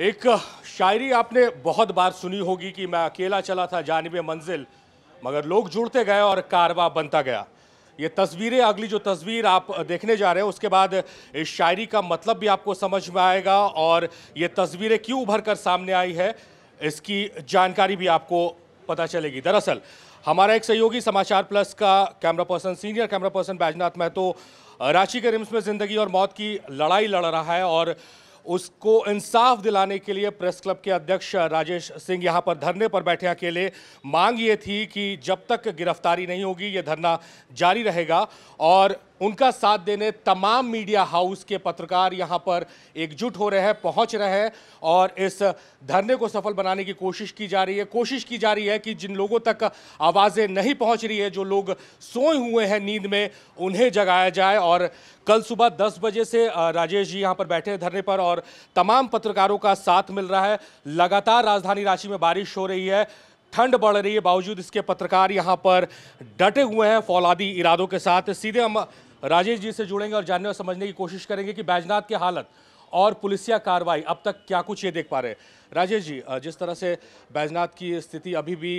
एक शायरी आपने बहुत बार सुनी होगी कि मैं अकेला चला था जानब मंजिल मगर लोग जुड़ते गए और कारवा बनता गया ये तस्वीरें अगली जो तस्वीर आप देखने जा रहे हैं उसके बाद इस शायरी का मतलब भी आपको समझ में आएगा और ये तस्वीरें क्यों उभर कर सामने आई है इसकी जानकारी भी आपको पता चलेगी दरअसल हमारा एक सहयोगी समाचार प्लस का camera person senior camera person Baijnath Mahto Ranchi के रिम्स में ज़िंदगी और मौत की लड़ाई लड़ रहा है और उसको इंसाफ दिलाने के लिए प्रेस क्लब के अध्यक्ष राजेश सिंह यहां पर धरने पर बैठे अकेले मांग ये थी कि जब तक गिरफ्तारी नहीं होगी ये धरना जारी रहेगा और उनका साथ देने तमाम मीडिया हाउस के पत्रकार यहाँ पर एकजुट हो रहे हैं पहुँच रहे हैं और इस धरने को सफल बनाने की कोशिश की जा रही है कोशिश की जा रही है कि जिन लोगों तक आवाज़ें नहीं पहुँच रही है जो लोग सोए हुए हैं नींद में उन्हें जगाया जाए और कल सुबह दस बजे से राजेश जी यहाँ पर बैठे हैं धरने पर और तमाम पत्रकारों का साथ मिल रहा है लगातार राजधानी रांची में बारिश हो रही है ठंड बढ़ रही है बावजूद इसके पत्रकार यहाँ पर डटे हुए हैं फौलादी इरादों के साथ सीधे हम राजेश जी से जुड़ेंगे और जानने और समझने की कोशिश करेंगे कि बैजनाथ की हालत और पुलिसिया कार्रवाई अब तक क्या कुछ ये देख पा रहे हैं राजेश जी जिस तरह से बैजनाथ की स्थिति अभी भी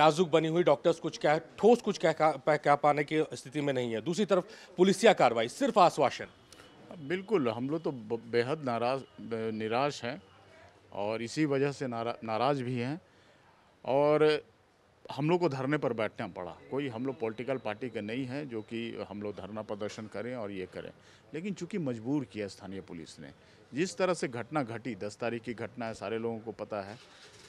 नाजुक बनी हुई डॉक्टर्स कुछ कह ठोस कुछ कह कह पाने की स्थिति में नहीं है दूसरी तरफ पुलिसिया कार्रवाई सिर्फ आश्वासन बिल्कुल हम लोग तो बेहद नाराज निराश हैं और इसी वजह से नारा नाराज भी हैं और हम लोग को धरने पर बैठना पड़ा कोई हम लोग पॉलिटिकल पार्टी के नहीं हैं जो कि हम लोग धरना प्रदर्शन करें और ये करें लेकिन चूंकि मजबूर किया स्थानीय पुलिस ने जिस तरह से घटना घटी दस तारीख की घटना है सारे लोगों को पता है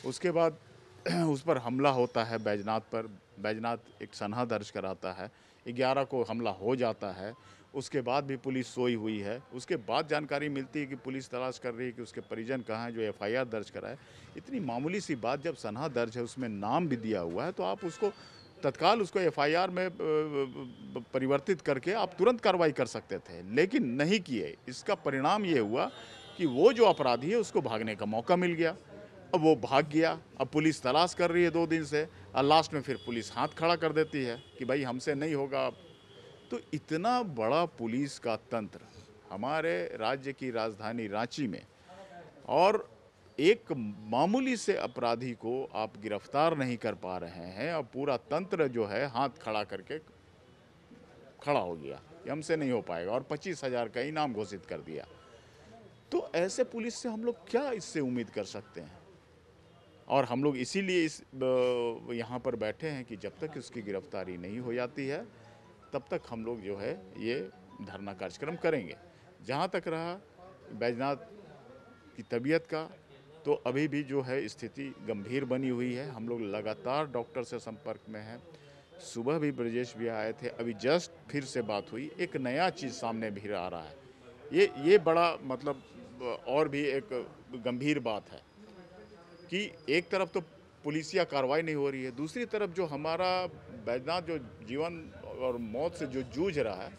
उसके बाद उस पर हमला होता है बैजनाथ पर बैजनाथ एक सन्हा दर्ज कराता है ग्यारह को हमला हो जाता है उसके बाद भी पुलिस सोई हुई है उसके बाद जानकारी मिलती है कि पुलिस तलाश कर रही है कि उसके परिजन कहाँ हैं जो एफआईआर दर्ज कराए इतनी मामूली सी बात जब सनहा दर्ज है उसमें नाम भी दिया हुआ है तो आप उसको तत्काल उसको एफआईआर में परिवर्तित करके आप तुरंत कार्रवाई कर सकते थे लेकिन नहीं किए इसका परिणाम ये हुआ कि वो जो अपराधी है उसको भागने का मौका मिल गया अब वो भाग गया अब पुलिस तलाश कर रही है दो दिन से और लास्ट में फिर पुलिस हाथ खड़ा कर देती है कि भाई हमसे नहीं होगा अब तो इतना बड़ा पुलिस का तंत्र हमारे राज्य की राजधानी रांची में और एक मामूली से अपराधी को आप गिरफ्तार नहीं कर पा रहे हैं और पूरा तंत्र जो है हाथ खड़ा करके खड़ा हो गया ये हमसे नहीं हो पाएगा और पच्चीस हजार का इनाम घोषित कर दिया तो ऐसे पुलिस से हम लोग क्या इससे उम्मीद कर सकते हैं और हम लोग इसीलिए इस यहाँ पर बैठे हैं कि जब तक उसकी गिरफ्तारी नहीं हो जाती है तब तक हम लोग जो है ये धरना कार्यक्रम करेंगे जहाँ तक रहा बैजनाथ की तबीयत का तो अभी भी जो है स्थिति गंभीर बनी हुई है हम लोग लगातार डॉक्टर से संपर्क में हैं सुबह भी ब्रजेश भी आए थे अभी जस्ट फिर से बात हुई एक नया चीज़ सामने भी आ रहा है ये ये बड़ा मतलब और भी एक गंभीर बात है कि एक तरफ तो पुलिसिया कार्रवाई नहीं हो रही है दूसरी तरफ जो हमारा बैजनाथ जो जीवन और मौत से जो जूझ रहा है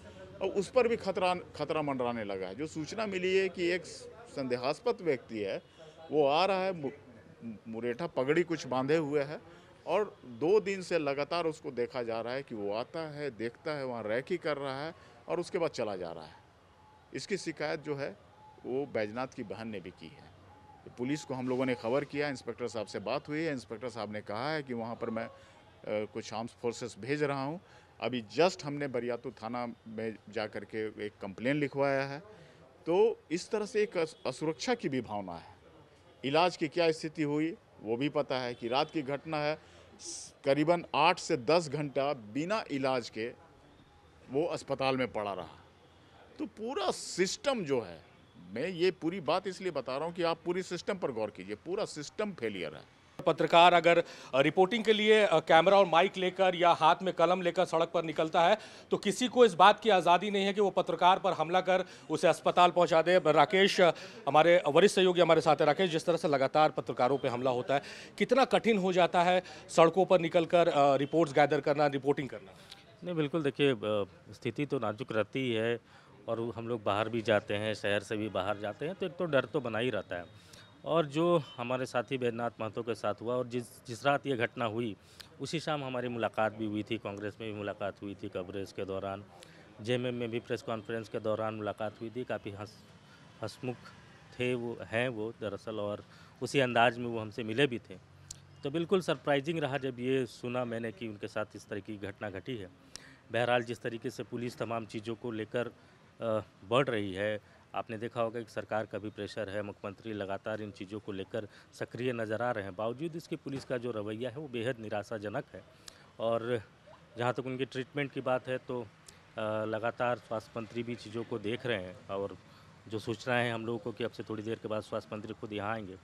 और उस पर भी खतरा खतरा मंडराने लगा है जो सूचना मिली है कि एक संदेहास्पद व्यक्ति है वो आ रहा है मुरेठा पगड़ी कुछ बांधे हुए है और दो दिन से लगातार उसको देखा जा रहा है कि वो आता है देखता है वहाँ रैकी कर रहा है और उसके बाद चला जा रहा है इसकी शिकायत जो है वो बैजनाथ की बहन ने भी की है तो पुलिस को हम लोगों ने खबर किया इंस्पेक्टर साहब से बात हुई है इंस्पेक्टर साहब ने कहा है कि वहाँ पर मैं कुछ आर्म्स फोर्सेस भेज रहा हूँ अभी जस्ट हमने बरियातू थाना में जा कर के एक कंप्लेन लिखवाया है तो इस तरह से एक असुरक्षा की भी भावना है इलाज की क्या स्थिति हुई वो भी पता है कि रात की घटना है करीबन आठ से दस घंटा बिना इलाज के वो अस्पताल में पड़ा रहा तो पूरा सिस्टम जो है मैं ये पूरी बात इसलिए बता रहा हूँ कि आप पूरी सिस्टम पर गौर कीजिए पूरा सिस्टम फेलियर है पत्रकार अगर रिपोर्टिंग के लिए कैमरा और माइक लेकर या हाथ में कलम लेकर सड़क पर निकलता है तो किसी को इस बात की आज़ादी नहीं है कि वो पत्रकार पर हमला कर उसे अस्पताल पहुंचा दे राकेश हमारे वरिष्ठ सहयोगी हमारे साथ हैं राकेश जिस तरह से लगातार पत्रकारों पर हमला होता है कितना कठिन हो जाता है सड़कों पर निकल कर रिपोर्ट्स गैदर करना रिपोर्टिंग करना नहीं बिल्कुल देखिए स्थिति तो नाजुक रहती है और हम लोग बाहर भी जाते हैं शहर से भी बाहर जाते हैं तो एक तो डर तो बना ही रहता है और जो हमारे साथी बैद्यनाथ महतो के साथ हुआ और जिस जिस रात ये घटना हुई उसी शाम हमारी मुलाकात भी हुई थी कांग्रेस में भी मुलाकात हुई थी कवरेज के दौरान जे में भी प्रेस कॉन्फ्रेंस के दौरान मुलाकात हुई थी काफ़ी हंस हंसमुख थे वो हैं वो दरअसल और उसी अंदाज में वो हमसे मिले भी थे तो बिल्कुल सरप्राइजिंग रहा जब ये सुना मैंने कि उनके साथ इस तरह की घटना घटी है बहरहाल जिस तरीके से पुलिस तमाम चीज़ों को लेकर बढ़ रही है आपने देखा होगा कि सरकार का भी प्रेशर है मुख्यमंत्री लगातार इन चीज़ों को लेकर सक्रिय नज़र आ रहे हैं बावजूद इसके पुलिस का जो रवैया है वो बेहद निराशाजनक है और जहाँ तक उनके ट्रीटमेंट की बात है तो लगातार स्वास्थ्य मंत्री भी चीज़ों को देख रहे हैं और जो सूचनाएँ हैं हम लोगों को कि अब से थोड़ी देर के बाद स्वास्थ्य मंत्री खुद यहाँ आएंगे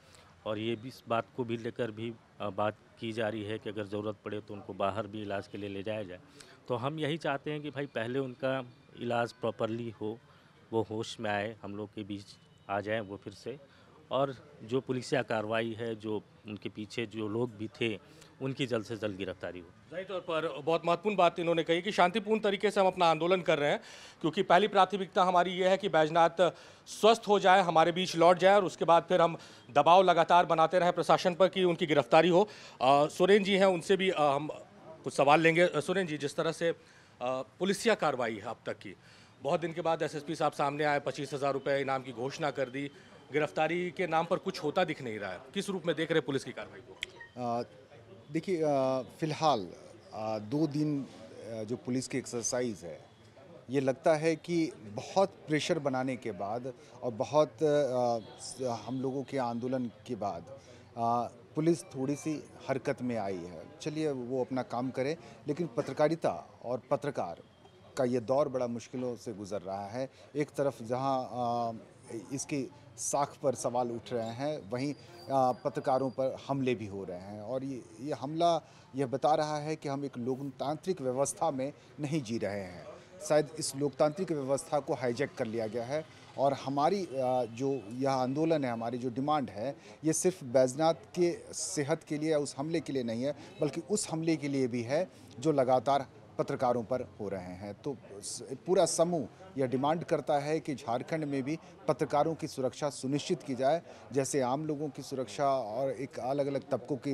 और ये भी इस बात को भी लेकर भी बात की जा रही है कि अगर ज़रूरत पड़े तो उनको बाहर भी इलाज के लिए ले जाया जाए तो हम यही चाहते हैं कि भाई पहले उनका इलाज प्रॉपरली हो वो होश में आए हम लोग के बीच आ जाएं वो फिर से और जो पुलिसिया कार्रवाई है जो उनके पीछे जो लोग भी थे उनकी जल्द से जल्द गिरफ्तारी हो जाहिर तौर पर बहुत महत्वपूर्ण बात इन्होंने कही कि शांतिपूर्ण तरीके से हम अपना आंदोलन कर रहे हैं क्योंकि पहली प्राथमिकता हमारी ये है कि बैजनाथ स्वस्थ हो जाए हमारे बीच लौट जाए और उसके बाद फिर हम दबाव लगातार बनाते रहें प्रशासन पर कि उनकी गिरफ्तारी हो सुरेन जी हैं उनसे भी हम कुछ सवाल लेंगे सुरेन जी जिस तरह से पुलिसिया कार्रवाई है अब तक की बहुत दिन के बाद एसएसपी साहब सामने आए पच्चीस हज़ार रुपये इनाम की घोषणा कर दी गिरफ्तारी के नाम पर कुछ होता दिख नहीं रहा है किस रूप में देख रहे पुलिस की कार्रवाई को देखिए फिलहाल दो दिन जो पुलिस की एक्सरसाइज है ये लगता है कि बहुत प्रेशर बनाने के बाद और बहुत आ, हम लोगों के आंदोलन के बाद आ, पुलिस थोड़ी सी हरकत में आई है चलिए वो अपना काम करे लेकिन पत्रकारिता और पत्रकार का ये दौर बड़ा मुश्किलों से गुज़र रहा है एक तरफ जहाँ इसकी साख पर सवाल उठ रहे हैं वहीं पत्रकारों पर हमले भी हो रहे हैं और ये ये हमला यह बता रहा है कि हम एक लोकतांत्रिक व्यवस्था में नहीं जी रहे हैं शायद इस लोकतांत्रिक व्यवस्था को हाईजैक कर लिया गया है और हमारी जो यह आंदोलन है हमारी जो डिमांड है ये सिर्फ बैजनाथ के सेहत के लिए या उस हमले के लिए नहीं है बल्कि उस हमले के लिए भी है जो लगातार पत्रकारों पर हो रहे हैं तो पूरा समूह यह डिमांड करता है कि झारखंड में भी पत्रकारों की सुरक्षा सुनिश्चित की जाए जैसे आम लोगों की सुरक्षा और एक अलग अलग तबकों की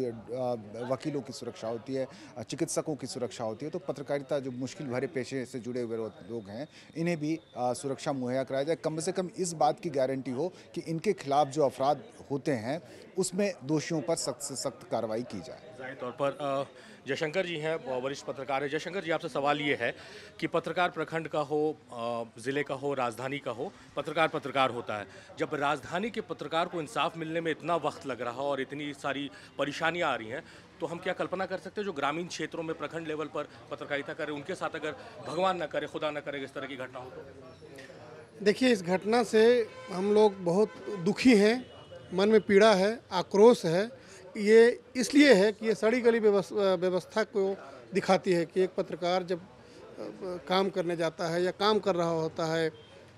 वकीलों की सुरक्षा होती है चिकित्सकों की सुरक्षा होती है तो पत्रकारिता जो मुश्किल भरे पेशे से जुड़े हुए लोग हैं इन्हें भी सुरक्षा मुहैया कराया जाए कम से कम इस बात की गारंटी हो कि इनके खिलाफ जो अफराद होते हैं उसमें दोषियों पर सख्त से सख्त कार्रवाई की जाए तौर पर जयशंकर जी हैं वरिष्ठ पत्रकार हैं जयशंकर जी आपसे सवाल ये है कि पत्रकार प्रखंड का हो ज़िले का हो राजधानी का हो पत्रकार पत्रकार होता है जब राजधानी के पत्रकार को इंसाफ मिलने में इतना वक्त लग रहा है और इतनी सारी परेशानियाँ आ रही हैं तो हम क्या कल्पना कर सकते हैं जो ग्रामीण क्षेत्रों में प्रखंड लेवल पर पत्रकारिता करें उनके साथ अगर भगवान ना करे खुदा ना करे इस तरह की घटना हो तो देखिए इस घटना से हम लोग बहुत दुखी हैं मन में पीड़ा है आक्रोश है ये इसलिए है कि ये सड़ी गली व्यवस्था को दिखाती है कि एक पत्रकार जब काम करने जाता है या काम कर रहा होता है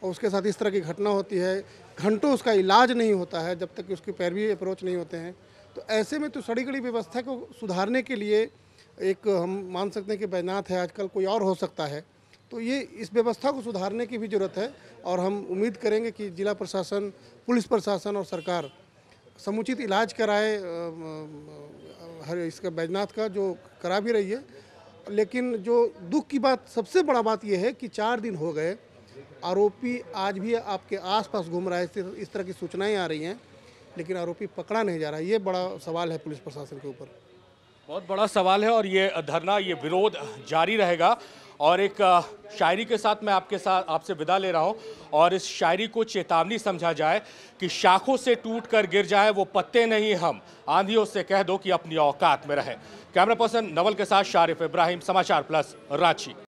और उसके साथ इस तरह की घटना होती है घंटों उसका इलाज नहीं होता है जब तक कि उसकी पैरवी अप्रोच नहीं होते हैं तो ऐसे में तो सड़ी गली व्यवस्था को सुधारने के लिए एक हम मान सकते हैं कि बैनात है आजकल कोई और हो सकता है तो ये इस व्यवस्था को सुधारने की भी ज़रूरत है और हम उम्मीद करेंगे कि जिला प्रशासन पुलिस प्रशासन और सरकार समुचित इलाज कराए हर इसका बैजनाथ का जो करा भी रही है लेकिन जो दुख की बात सबसे बड़ा बात यह है कि चार दिन हो गए आरोपी आज भी आपके आसपास घूम रहा है इस तरह की सूचनाएं आ रही हैं लेकिन आरोपी पकड़ा नहीं जा रहा है ये बड़ा सवाल है पुलिस प्रशासन के ऊपर बहुत बड़ा सवाल है और ये धरना ये विरोध जारी रहेगा और एक शायरी के साथ मैं आपके साथ आपसे विदा ले रहा हूँ और इस शायरी को चेतावनी समझा जाए कि शाखों से टूट कर गिर जाए वो पत्ते नहीं हम आंधियों से कह दो कि अपनी औकात में रहें कैमरा पर्सन नवल के साथ शारिफ इब्राहिम समाचार प्लस रांची